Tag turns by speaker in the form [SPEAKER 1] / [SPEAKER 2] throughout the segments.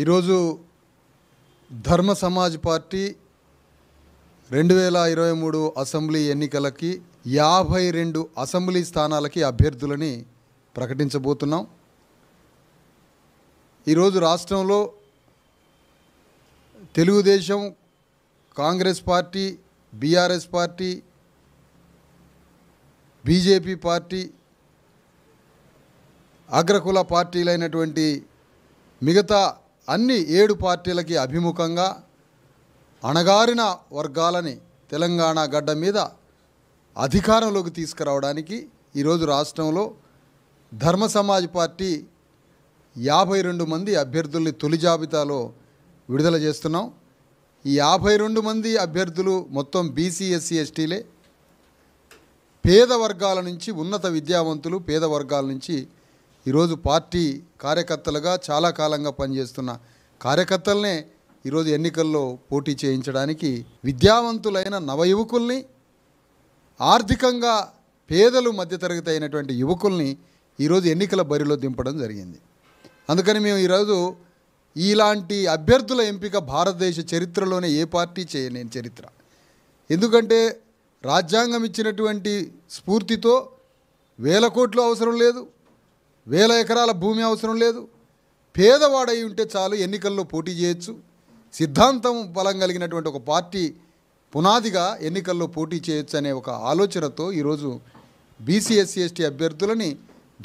[SPEAKER 1] ఈరోజు ధర్మ సమాజ్ పార్టీ రెండు వేల ఇరవై మూడు అసెంబ్లీ ఎన్నికలకి యాభై రెండు అసెంబ్లీ స్థానాలకి అభ్యర్థులని ప్రకటించబోతున్నాం ఈరోజు రాష్ట్రంలో Telugu Desam Congress party BRS party BJP party అగ్రకుల పార్టీలైనటువంటి మిగతా అన్ని ఏడు పార్టీలకి అభిముఖంగా అణగారిన వర్గాలని తెలంగాణ గడ్డ మీద అధికారంలోకి తీసుకురావడానికి ఈరోజు రాష్ట్రంలో ధర్మ సమాజ్ పార్టీ యాభై రెండు మంది అభ్యర్థుల్ని తొలి జాబితాలో విడుదల చేస్తున్నాం ఈ యాభై రెండు మంది అభ్యర్థులు మొత్తం బీసీ ఎస్సీ ఎస్టీలే పేద వర్గాల నుంచి ఉన్నత విద్యావంతులు పేద వర్గాల నుంచి ఈరోజు పార్టీ కార్యకర్తలుగా చాలా కాలంగా పనిచేస్తున్న కార్యకర్తలనే ఈరోజు ఎన్నికల్లో పోటీ చేయించడానికి విద్యావంతులైన నవయువకుల్ని ఆర్థికంగా పేదలు మధ్యతరగతి అయినటువంటి యువకుల్ని ఈరోజు ఎన్నికల బరిలో దింపడం జరిగింది అందుకని మేము ఈరోజు ఇలాంటి అభ్యర్థుల ఎంపిక భారతదేశ చరిత్రలోనే ఏ పార్టీ చేయలేని చరిత్ర ఎందుకంటే రాజ్యాంగం ఇచ్చినటువంటి స్ఫూర్తితో వేల కోట్లు అవసరం లేదు వేల ఎకరాల భూమి అవసరం లేదు పేదవాడై ఉంటే చాలు ఎన్నికల్లో పోటీ చేయొచ్చు సిద్ధాంతం బలం కలిగినటువంటి ఒక పార్టీ పునాదిగా ఎన్నికల్లో పోటీ చేయొచ్చు అనే ఒక ఆలోచనతో ఈరోజు బీసీఎస్సీ ఎస్టీ అభ్యర్థులని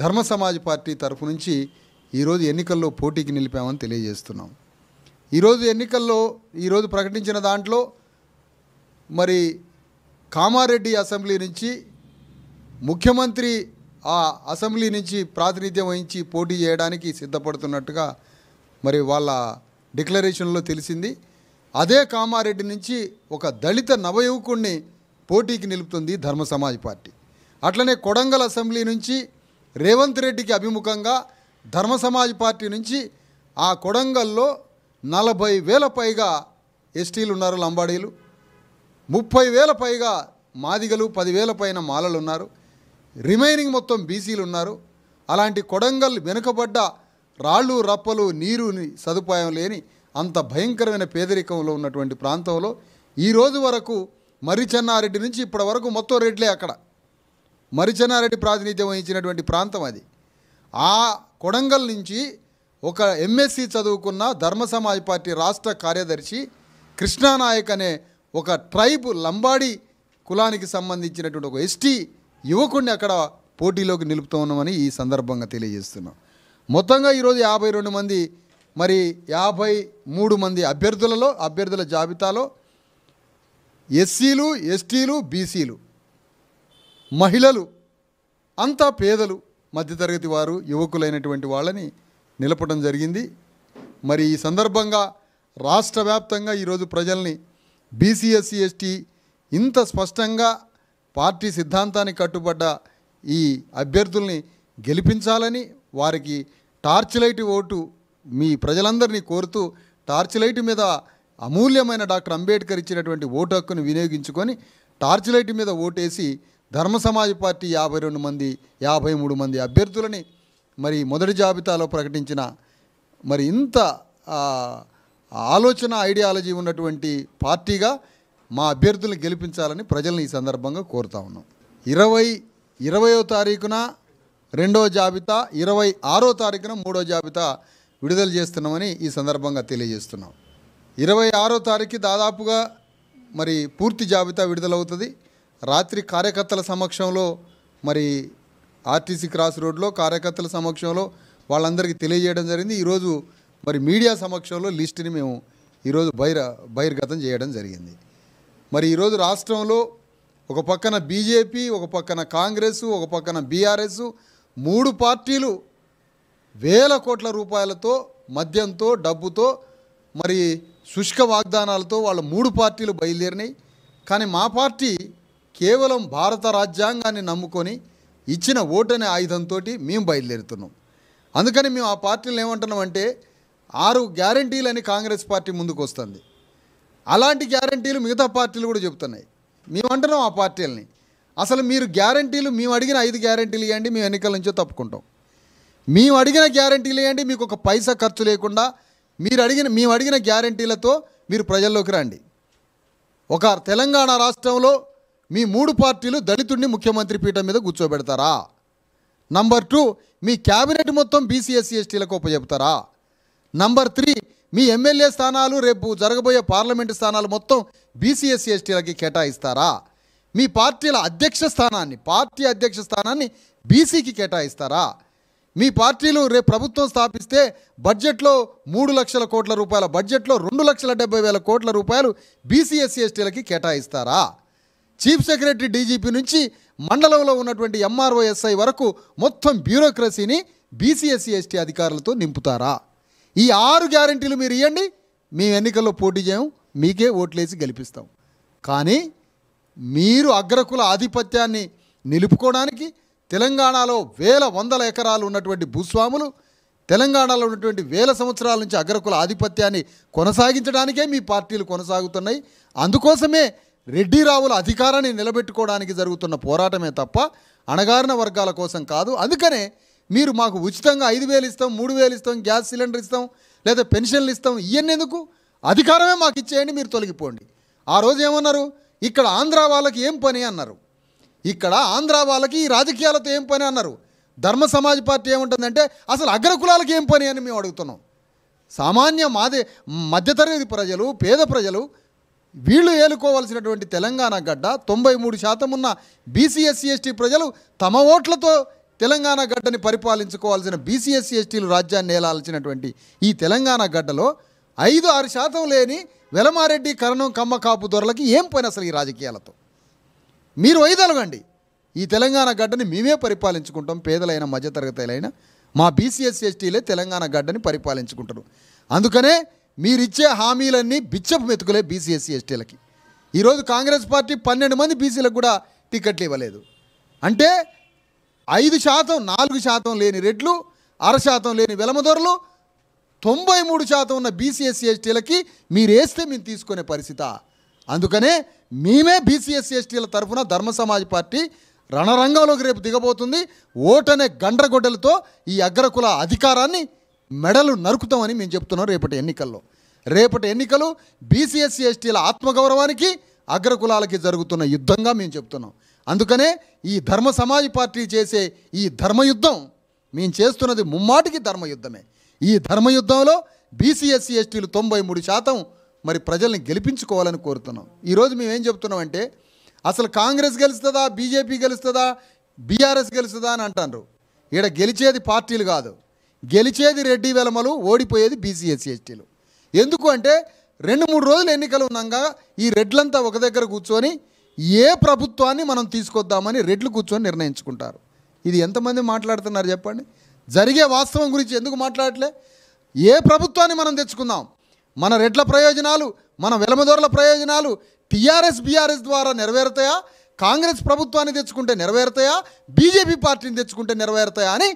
[SPEAKER 1] ధర్మ సమాజ్ పార్టీ తరఫు నుంచి ఈరోజు ఎన్నికల్లో పోటీకి నిలిపామని తెలియజేస్తున్నాం ఈరోజు ఎన్నికల్లో ఈరోజు ప్రకటించిన దాంట్లో మరి కామారెడ్డి అసెంబ్లీ నుంచి ముఖ్యమంత్రి ఆ అసెంబ్లీ నుంచి ప్రాతినిధ్యం వహించి పోటీ చేయడానికి సిద్ధపడుతున్నట్టుగా మరి వాళ్ళ డిక్లరేషన్లో తెలిసింది అదే కామారెడ్డి నుంచి ఒక దళిత నవయువకుణ్ణి పోటీకి నిలుపుతుంది ధర్మ సమాజ్ పార్టీ అట్లనే కొడంగల్ అసెంబ్లీ నుంచి రేవంత్ రెడ్డికి అభిముఖంగా ధర్మ సమాజ్ పార్టీ నుంచి ఆ కొడంగల్లో నలభై వేల పైగా ఎస్టీలు ఉన్నారు లంబాడీలు ముప్పై వేల పైగా మాదిగలు పదివేల పైన మాలలు ఉన్నారు రిమైనింగ్ మొత్తం బీసీలు ఉన్నారు అలాంటి కొడంగల్ వెనుకబడ్డ రాళ్ళు రప్పలు నీరుని సదుపాయం లేని అంత భయంకరమైన పేదరికంలో ఉన్నటువంటి ప్రాంతంలో ఈరోజు వరకు మరిచెన్నారెడ్డి నుంచి ఇప్పటి వరకు మొత్తం రెడ్లే అక్కడ మర్రిచెన్నారెడ్డి ప్రాతినిధ్యం వహించినటువంటి ప్రాంతం అది ఆ కొడంగల్ నుంచి ఒక ఎంఎస్సి చదువుకున్న ధర్మ సమాజ్ పార్టీ రాష్ట్ర కార్యదర్శి కృష్ణానాయక్ అనే ఒక ట్రైబ్ లంబాడి కులానికి సంబంధించినటువంటి ఒక ఎస్టీ యువకుడిని అక్కడ పోటీలోకి నిలుపుతూ ఉన్నామని ఈ సందర్భంగా తెలియజేస్తున్నాం మొత్తంగా ఈరోజు యాభై రెండు మంది మరి యాభై మూడు మంది అభ్యర్థులలో అభ్యర్థుల జాబితాలో ఎస్సీలు ఎస్టీలు బీసీలు మహిళలు అంతా పేదలు మధ్యతరగతి వారు యువకులైనటువంటి వాళ్ళని నిలపడం జరిగింది మరి ఈ సందర్భంగా రాష్ట్ర వ్యాప్తంగా ఈరోజు ప్రజల్ని బీసీఎస్సీ ఎస్టీ ఇంత స్పష్టంగా పార్టీ సిద్ధాంతానికి కట్టుబడ్డ ఈ అభ్యర్థుల్ని గెలిపించాలని వారికి టార్చ్ లైట్ ఓటు మీ ప్రజలందరినీ కోరుతూ టార్చ్ లైట్ మీద అమూల్యమైన డాక్టర్ అంబేద్కర్ ఇచ్చినటువంటి ఓటు హక్కును వినియోగించుకొని టార్చ్ లైట్ మీద ఓటేసి ధర్మ సమాజ్ పార్టీ యాభై రెండు మంది యాభై మూడు మంది అభ్యర్థులని మరి మొదటి జాబితాలో ప్రకటించిన మరి ఇంత ఆలోచన ఐడియాలజీ ఉన్నటువంటి పార్టీగా మా అభ్యర్థులను గెలిపించాలని ప్రజలను ఈ సందర్భంగా కోరుతా ఉన్నాం ఇరవై ఇరవయో తారీఖున రెండో జాబితా ఇరవై ఆరో తారీఖున మూడో జాబితా విడుదల చేస్తున్నామని ఈ సందర్భంగా తెలియజేస్తున్నాం ఇరవై ఆరో తారీఖు దాదాపుగా మరి పూర్తి జాబితా విడుదలవుతుంది రాత్రి కార్యకర్తల సమక్షంలో మరి ఆర్టీసీ క్రాస్ రోడ్లో కార్యకర్తల సమక్షంలో వాళ్ళందరికీ తెలియజేయడం జరిగింది ఈరోజు మరి మీడియా సమక్షంలో లిస్టుని మేము ఈరోజు బహిర్ బహిర్గతం చేయడం జరిగింది మరి ఈరోజు రాష్ట్రంలో ఒక పక్కన బీజేపీ ఒక పక్కన కాంగ్రెస్ ఒక పక్కన బీఆర్ఎస్ మూడు పార్టీలు వేల కోట్ల రూపాయలతో మద్యంతో డబ్బుతో మరి శుష్క వాగ్దానాలతో వాళ్ళ మూడు పార్టీలు బయలుదేరినాయి కానీ మా పార్టీ కేవలం భారత రాజ్యాంగాన్ని నమ్ముకొని ఇచ్చిన ఓటనే ఆయుధంతో మేము బయలుదేరుతున్నాం అందుకని మేము ఆ పార్టీలను ఏమంటున్నామంటే ఆరు గ్యారంటీలని కాంగ్రెస్ పార్టీ ముందుకు వస్తుంది అలాంటి గ్యారంటీలు మిగతా పార్టీలు కూడా చెబుతున్నాయి మేము అంటున్నాం ఆ పార్టీలని అసలు మీరు గ్యారంటీలు మేము అడిగిన ఐదు గ్యారంటీలు ఇవ్వండి మేము ఎన్నికల నుంచో తప్పుకుంటాం మేము అడిగిన గ్యారంటీలు ఇవ్వండి మీకు ఒక పైసా ఖర్చు లేకుండా మీరు అడిగిన మేము అడిగిన గ్యారంటీలతో మీరు ప్రజల్లోకి రండి ఒక తెలంగాణ రాష్ట్రంలో మీ మూడు పార్టీలు దళితుడిని ముఖ్యమంత్రి పీఠం మీద కూర్చోబెడతారా నంబర్ టూ మీ క్యాబినెట్ మొత్తం బీసీఎస్సీ ఎస్టీలకు ఉపజెప్తారా నంబర్ త్రీ మీ ఎమ్మెల్యే స్థానాలు రేపు జరగబోయే పార్లమెంటు స్థానాలు మొత్తం బీసీఎస్సీ ఎస్టీలకి కేటాయిస్తారా మీ పార్టీల అధ్యక్ష స్థానాన్ని పార్టీ అధ్యక్ష స్థానాన్ని బీసీకి కేటాయిస్తారా మీ పార్టీలు రేపు ప్రభుత్వం స్థాపిస్తే బడ్జెట్లో మూడు లక్షల కోట్ల రూపాయల బడ్జెట్లో రెండు లక్షల డెబ్బై వేల కోట్ల రూపాయలు బీసీఎస్సీ ఎస్టీలకి కేటాయిస్తారా చీఫ్ సెక్రటరీ డీజీపీ నుంచి మండలంలో ఉన్నటువంటి ఎంఆర్ఓ ఎస్ఐ వరకు మొత్తం బ్యూరోక్రసీని బీసీఎస్సీ ఎస్టీ అధికారులతో నింపుతారా ఈ ఆరు గ్యారంటీలు మీరు ఇవ్వండి మేము ఎన్నికల్లో పోటీ చేయం మీకే ఓట్లేసి గెలిపిస్తాం కానీ మీరు అగ్రకుల ఆధిపత్యాన్ని నిలుపుకోవడానికి తెలంగాణలో వేల వందల ఎకరాలు ఉన్నటువంటి భూస్వాములు తెలంగాణలో ఉన్నటువంటి వేల సంవత్సరాల నుంచి అగ్రకుల ఆధిపత్యాన్ని కొనసాగించడానికే మీ పార్టీలు కొనసాగుతున్నాయి అందుకోసమే రెడ్డి రావుల అధికారాన్ని నిలబెట్టుకోవడానికి జరుగుతున్న పోరాటమే తప్ప అణగారిన వర్గాల కోసం కాదు అందుకనే మీరు మాకు ఉచితంగా ఐదు వేలు ఇస్తాం మూడు వేలు ఇస్తాం గ్యాస్ సిలిండర్ ఇస్తాం లేదా పెన్షన్లు ఇస్తాం ఇవన్నీ ఎందుకు అధికారమే మాకు ఇచ్చేయండి మీరు తొలగిపోండి ఆ రోజు ఏమన్నారు ఇక్కడ ఆంధ్ర వాళ్ళకి ఏం పని అన్నారు ఇక్కడ ఆంధ్ర వాళ్ళకి ఈ రాజకీయాలతో ఏం పని అన్నారు ధర్మ సమాజ్ పార్టీ ఏముంటుందంటే అసలు కులాలకు ఏం పని అని మేము అడుగుతున్నాం సామాన్య మాదే మధ్యతరగతి ప్రజలు పేద ప్రజలు వీళ్ళు ఏలుకోవాల్సినటువంటి తెలంగాణ గడ్డ తొంభై మూడు శాతం ఉన్న బీసీఎస్సీ ఎస్టీ ప్రజలు తమ ఓట్లతో తెలంగాణ గడ్డని పరిపాలించుకోవాల్సిన బీసీఎస్సీ ఎస్టీలు రాజ్యాన్ని నేలాల్సినటువంటి ఈ తెలంగాణ గడ్డలో ఐదు ఆరు శాతం లేని వెలమారెడ్డి కరణం కమ్మ కాపు దొరలకి ఏం పోయిన అసలు ఈ రాజకీయాలతో మీరు వైదలగండి ఈ తెలంగాణ గడ్డని మేమే పరిపాలించుకుంటాం పేదలైన మధ్యతరగతులైన మా బీసీఎస్సీ ఎస్టీలే తెలంగాణ గడ్డని పరిపాలించుకుంటారు అందుకనే మీరిచ్చే హామీలన్నీ బిచ్చపు మెతుకులే బీసీఎస్సీ ఎస్టీలకి ఈరోజు కాంగ్రెస్ పార్టీ పన్నెండు మంది బీసీలకు కూడా టికెట్లు ఇవ్వలేదు అంటే ఐదు శాతం నాలుగు శాతం లేని రెడ్లు అర శాతం లేని వెలమదొరలు తొంభై మూడు శాతం ఉన్న బీసీఎస్సీ ఎస్టీలకి మీరేస్తే మేము తీసుకునే పరిస్థిత అందుకనే మేమే బీసీఎస్సీ ఎస్టీల తరఫున ధర్మ సమాజ్ పార్టీ రణరంగంలోకి రేపు దిగబోతుంది ఓటనే గండ్రగొడ్డలతో ఈ అగ్రకుల అధికారాన్ని మెడలు నరుకుతామని మేము చెప్తున్నాం రేపటి ఎన్నికల్లో రేపటి ఎన్నికలు బీసీఎస్సీ ఎస్టీల ఆత్మగౌరవానికి అగ్రకులాలకి జరుగుతున్న యుద్ధంగా మేము చెప్తున్నాం అందుకనే ఈ ధర్మ సమాజ్ పార్టీ చేసే ఈ ధర్మయుద్ధం మేము చేస్తున్నది ముమ్మాటికి ధర్మయుద్ధమే ఈ ధర్మయుద్ధంలో బీసీ ఎస్సీ ఎస్టీలు తొంభై మూడు శాతం మరి ప్రజల్ని గెలిపించుకోవాలని కోరుతున్నాం ఈరోజు మేము ఏం చెప్తున్నామంటే అసలు కాంగ్రెస్ గెలుస్తుందా బీజేపీ గెలుస్తుందా బీఆర్ఎస్ గెలుస్తుందా అని అంటారు ఈడ గెలిచేది పార్టీలు కాదు గెలిచేది రెడ్డి వెలమలు ఓడిపోయేది బీసీ ఎస్సీ ఎస్టీలు ఎందుకు అంటే రెండు మూడు రోజులు ఎన్నికలు ఉన్నాక ఈ రెడ్లంతా ఒక దగ్గర కూర్చొని ఏ ప్రభుత్వాన్ని మనం తీసుకొద్దామని రెడ్లు కూర్చొని నిర్ణయించుకుంటారు ఇది ఎంతమంది మాట్లాడుతున్నారు చెప్పండి జరిగే వాస్తవం గురించి ఎందుకు మాట్లాడలే ఏ ప్రభుత్వాన్ని మనం తెచ్చుకుందాం మన రెడ్ల ప్రయోజనాలు మన వెలమదొరల ప్రయోజనాలు టీఆర్ఎస్ బీఆర్ఎస్ ద్వారా నెరవేరుతాయా కాంగ్రెస్ ప్రభుత్వాన్ని తెచ్చుకుంటే నెరవేరుతాయా బీజేపీ పార్టీని తెచ్చుకుంటే నెరవేరుతాయా అని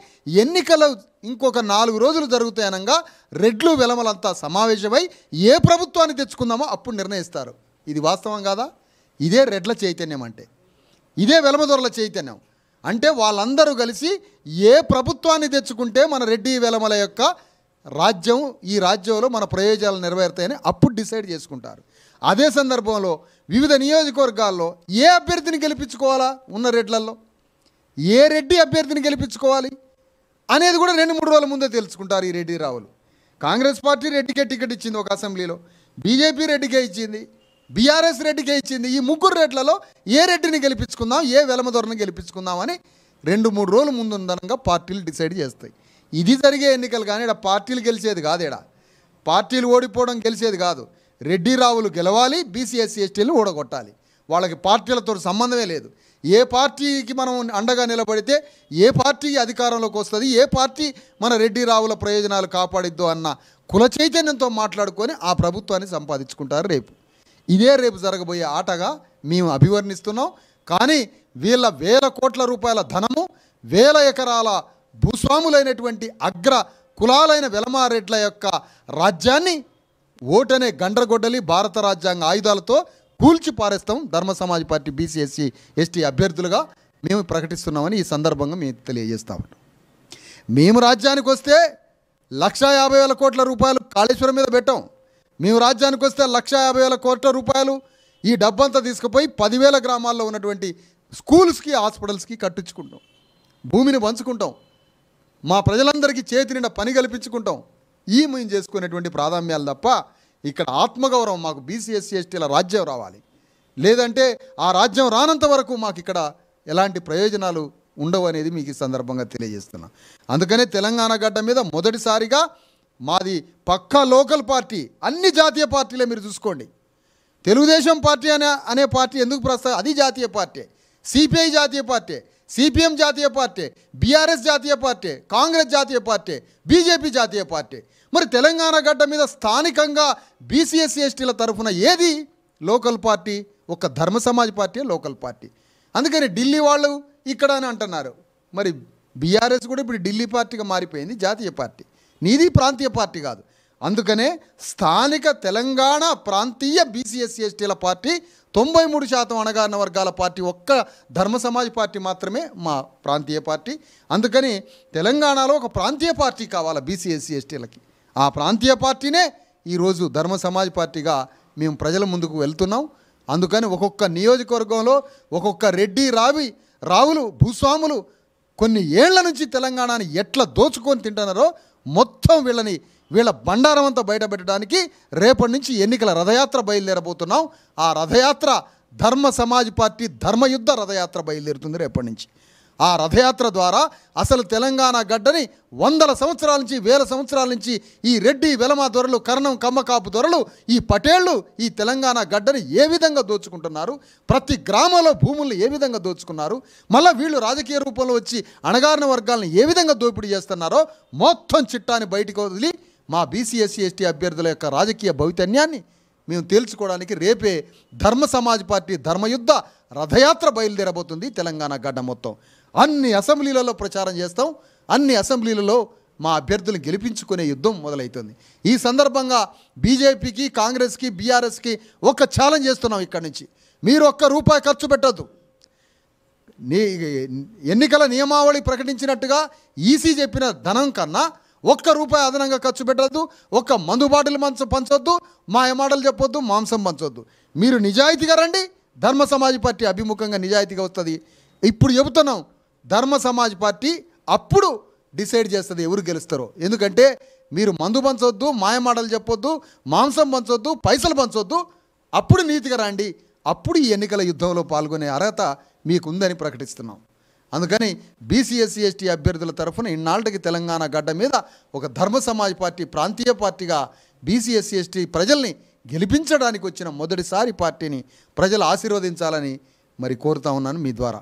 [SPEAKER 1] ఎన్నికలు ఇంకొక నాలుగు రోజులు జరుగుతాయనగా రెడ్లు వెలమలంతా సమావేశమై ఏ ప్రభుత్వాన్ని తెచ్చుకుందామో అప్పుడు నిర్ణయిస్తారు ఇది వాస్తవం కాదా ఇదే రెడ్ల చైతన్యం అంటే ఇదే వెలమదొరల చైతన్యం అంటే వాళ్ళందరూ కలిసి ఏ ప్రభుత్వాన్ని తెచ్చుకుంటే మన రెడ్డి వెలమల యొక్క రాజ్యం ఈ రాజ్యంలో మన ప్రయోజనాలు నెరవేరుతాయని అప్పుడు డిసైడ్ చేసుకుంటారు అదే సందర్భంలో వివిధ నియోజకవర్గాల్లో ఏ అభ్యర్థిని గెలిపించుకోవాలా ఉన్న రెడ్లల్లో ఏ రెడ్డి అభ్యర్థిని గెలిపించుకోవాలి అనేది కూడా రెండు మూడు రోజుల ముందే తెలుసుకుంటారు ఈ రెడ్డి రావులు కాంగ్రెస్ పార్టీ రెడ్డికే టికెట్ ఇచ్చింది ఒక అసెంబ్లీలో బీజేపీ రెడ్డికే ఇచ్చింది బీఆర్ఎస్ రెడ్డికే ఇచ్చింది ఈ ముగ్గురు రెడ్లలో ఏ రెడ్డిని గెలిపించుకుందాం ఏ వెలమదొరని గెలిపించుకుందాం అని రెండు మూడు రోజుల ముందుందనంగా పార్టీలు డిసైడ్ చేస్తాయి ఇది జరిగే ఎన్నికలు కానీ ఇక్కడ పార్టీలు గెలిచేది కాదు ఇక్కడ పార్టీలు ఓడిపోవడం గెలిచేది కాదు రెడ్డి రావులు గెలవాలి బీసీఎస్సీ ఎస్టీలు ఓడగొట్టాలి వాళ్ళకి పార్టీలతో సంబంధమే లేదు ఏ పార్టీకి మనం అండగా నిలబడితే ఏ పార్టీ అధికారంలోకి వస్తుంది ఏ పార్టీ మన రెడ్డి రావుల ప్రయోజనాలు కాపాడిద్దు అన్న కుల చైతన్యంతో మాట్లాడుకొని ఆ ప్రభుత్వాన్ని సంపాదించుకుంటారు రేపు ఇదే రేపు జరగబోయే ఆటగా మేము అభివర్ణిస్తున్నాం కానీ వీళ్ళ వేల కోట్ల రూపాయల ధనము వేల ఎకరాల భూస్వాములైనటువంటి అగ్ర కులాలైన వెలమారెడ్ల యొక్క రాజ్యాన్ని ఓటనే గండ్రగొడ్డలి భారత రాజ్యాంగ ఆయుధాలతో కూల్చి పారేస్తాం ధర్మ సమాజ్ పార్టీ బీసీఎస్సీ ఎస్టీ అభ్యర్థులుగా మేము ప్రకటిస్తున్నామని ఈ సందర్భంగా మేము తెలియజేస్తామని మేము రాజ్యానికి వస్తే లక్షా యాభై వేల కోట్ల రూపాయలు కాళేశ్వరం మీద పెట్టాం మేము రాజ్యానికి వస్తే లక్ష యాభై వేల కోట్ల రూపాయలు ఈ డబ్బంతా తీసుకుపోయి పదివేల గ్రామాల్లో ఉన్నటువంటి స్కూల్స్కి హాస్పిటల్స్కి కట్టించుకుంటాం భూమిని పంచుకుంటాం మా ప్రజలందరికీ చేతి నిండా పని కల్పించుకుంటాం ఈ మేము చేసుకునేటువంటి ప్రాధాన్యాలు తప్ప ఇక్కడ ఆత్మగౌరవం మాకు బీసీఎస్సీ ఎస్టీల రాజ్యం రావాలి లేదంటే ఆ రాజ్యం రానంత వరకు మాకు ఇక్కడ ఎలాంటి ప్రయోజనాలు ఉండవు అనేది మీకు ఈ సందర్భంగా తెలియజేస్తున్నాను అందుకనే తెలంగాణ గడ్డ మీద మొదటిసారిగా మాది పక్కా లోకల్ పార్టీ అన్ని జాతీయ పార్టీలే మీరు చూసుకోండి తెలుగుదేశం పార్టీ అనే అనే పార్టీ ఎందుకు ప్రస్తావ అది జాతీయ పార్టీ సిపిఐ జాతీయ పార్టీ సిపిఎం జాతీయ పార్టీ బీఆర్ఎస్ జాతీయ పార్టీ కాంగ్రెస్ జాతీయ పార్టీ బీజేపీ జాతీయ పార్టీ మరి తెలంగాణ గడ్డ మీద స్థానికంగా బీసీఎస్సీ ఎస్టీల తరఫున ఏది లోకల్ పార్టీ ఒక ధర్మ సమాజ్ పార్టీ లోకల్ పార్టీ అందుకని ఢిల్లీ వాళ్ళు ఇక్కడ అని అంటున్నారు మరి బీఆర్ఎస్ కూడా ఇప్పుడు ఢిల్లీ పార్టీగా మారిపోయింది జాతీయ పార్టీ నీది ప్రాంతీయ పార్టీ కాదు అందుకనే స్థానిక తెలంగాణ ప్రాంతీయ బీసీఎస్సీ ఎస్టీల పార్టీ తొంభై మూడు శాతం అణగారిన వర్గాల పార్టీ ఒక్క ధర్మ సమాజ్ పార్టీ మాత్రమే మా ప్రాంతీయ పార్టీ అందుకని తెలంగాణలో ఒక ప్రాంతీయ పార్టీ కావాలి బీసీఎస్సీ ఎస్టీలకి ఆ ప్రాంతీయ పార్టీనే ఈరోజు ధర్మ సమాజ్ పార్టీగా మేము ప్రజల ముందుకు వెళ్తున్నాం అందుకని ఒక్కొక్క నియోజకవర్గంలో ఒక్కొక్క రెడ్డి రావి రావులు భూస్వాములు కొన్ని ఏళ్ల నుంచి తెలంగాణని ఎట్లా దోచుకొని తింటున్నారో మొత్తం వీళ్ళని వీళ్ళ బండారం అంతా బయటపెట్టడానికి రేపటి నుంచి ఎన్నికల రథయాత్ర బయలుదేరబోతున్నాం ఆ రథయాత్ర ధర్మ సమాజ్ పార్టీ ధర్మయుద్ధ రథయాత్ర బయలుదేరుతుంది రేపటి నుంచి ఆ రథయాత్ర ద్వారా అసలు తెలంగాణ గడ్డని వందల సంవత్సరాల నుంచి వేల సంవత్సరాల నుంచి ఈ రెడ్డి వెలమ దొరలు కరణం కమ్మకాపు దొరలు ఈ పటేళ్లు ఈ తెలంగాణ గడ్డని ఏ విధంగా దోచుకుంటున్నారు ప్రతి గ్రామంలో భూములను ఏ విధంగా దోచుకున్నారు మళ్ళీ వీళ్ళు రాజకీయ రూపంలో వచ్చి అణగారిన వర్గాలను ఏ విధంగా దోపిడీ చేస్తున్నారో మొత్తం చిట్టాన్ని బయటకు వదిలి మా బీసీఎస్సీ ఎస్టీ అభ్యర్థుల యొక్క రాజకీయ భవితన్యాన్ని మేము తేల్చుకోవడానికి రేపే ధర్మ సమాజ్ పార్టీ ధర్మయుద్ధ రథయాత్ర బయలుదేరబోతుంది తెలంగాణ గడ్డ మొత్తం అన్ని అసెంబ్లీలలో ప్రచారం చేస్తాం అన్ని అసెంబ్లీలలో మా అభ్యర్థులు గెలిపించుకునే యుద్ధం మొదలవుతుంది ఈ సందర్భంగా బీజేపీకి కాంగ్రెస్కి బీఆర్ఎస్కి ఒక ఛాలెంజ్ చేస్తున్నాం ఇక్కడి నుంచి మీరు ఒక్క రూపాయి ఖర్చు పెట్టద్దు నీ ఎన్నికల నియమావళి ప్రకటించినట్టుగా ఈసీ చెప్పిన ధనం కన్నా ఒక్క రూపాయి అదనంగా ఖర్చు పెట్టద్దు ఒక్క మందు బాటిల్ మంచం పంచొద్దు మా ఎమాటలు చెప్పొద్దు మాంసం పంచొద్దు మీరు నిజాయితీగా రండి ధర్మ సమాజ్ పార్టీ అభిముఖంగా నిజాయితీగా వస్తుంది ఇప్పుడు చెబుతున్నాం ధర్మ సమాజ్ పార్టీ అప్పుడు డిసైడ్ చేస్తుంది ఎవరు గెలుస్తారో ఎందుకంటే మీరు మందు పంచవద్దు మాయమాటలు చెప్పొద్దు మాంసం పంచొద్దు పైసలు పంచొద్దు అప్పుడు నీతిగా రండి అప్పుడు ఈ ఎన్నికల యుద్ధంలో పాల్గొనే అర్హత మీకుందని ప్రకటిస్తున్నాం అందుకని బీసీఎస్సీ ఎస్టీ అభ్యర్థుల తరఫున ఇన్నాళ్ళకి తెలంగాణ గడ్డ మీద ఒక ధర్మ సమాజ్ పార్టీ ప్రాంతీయ పార్టీగా బీసీఎస్సీ ఎస్టీ ప్రజల్ని గెలిపించడానికి వచ్చిన మొదటిసారి పార్టీని ప్రజలు ఆశీర్వదించాలని మరి కోరుతా ఉన్నాను మీ ద్వారా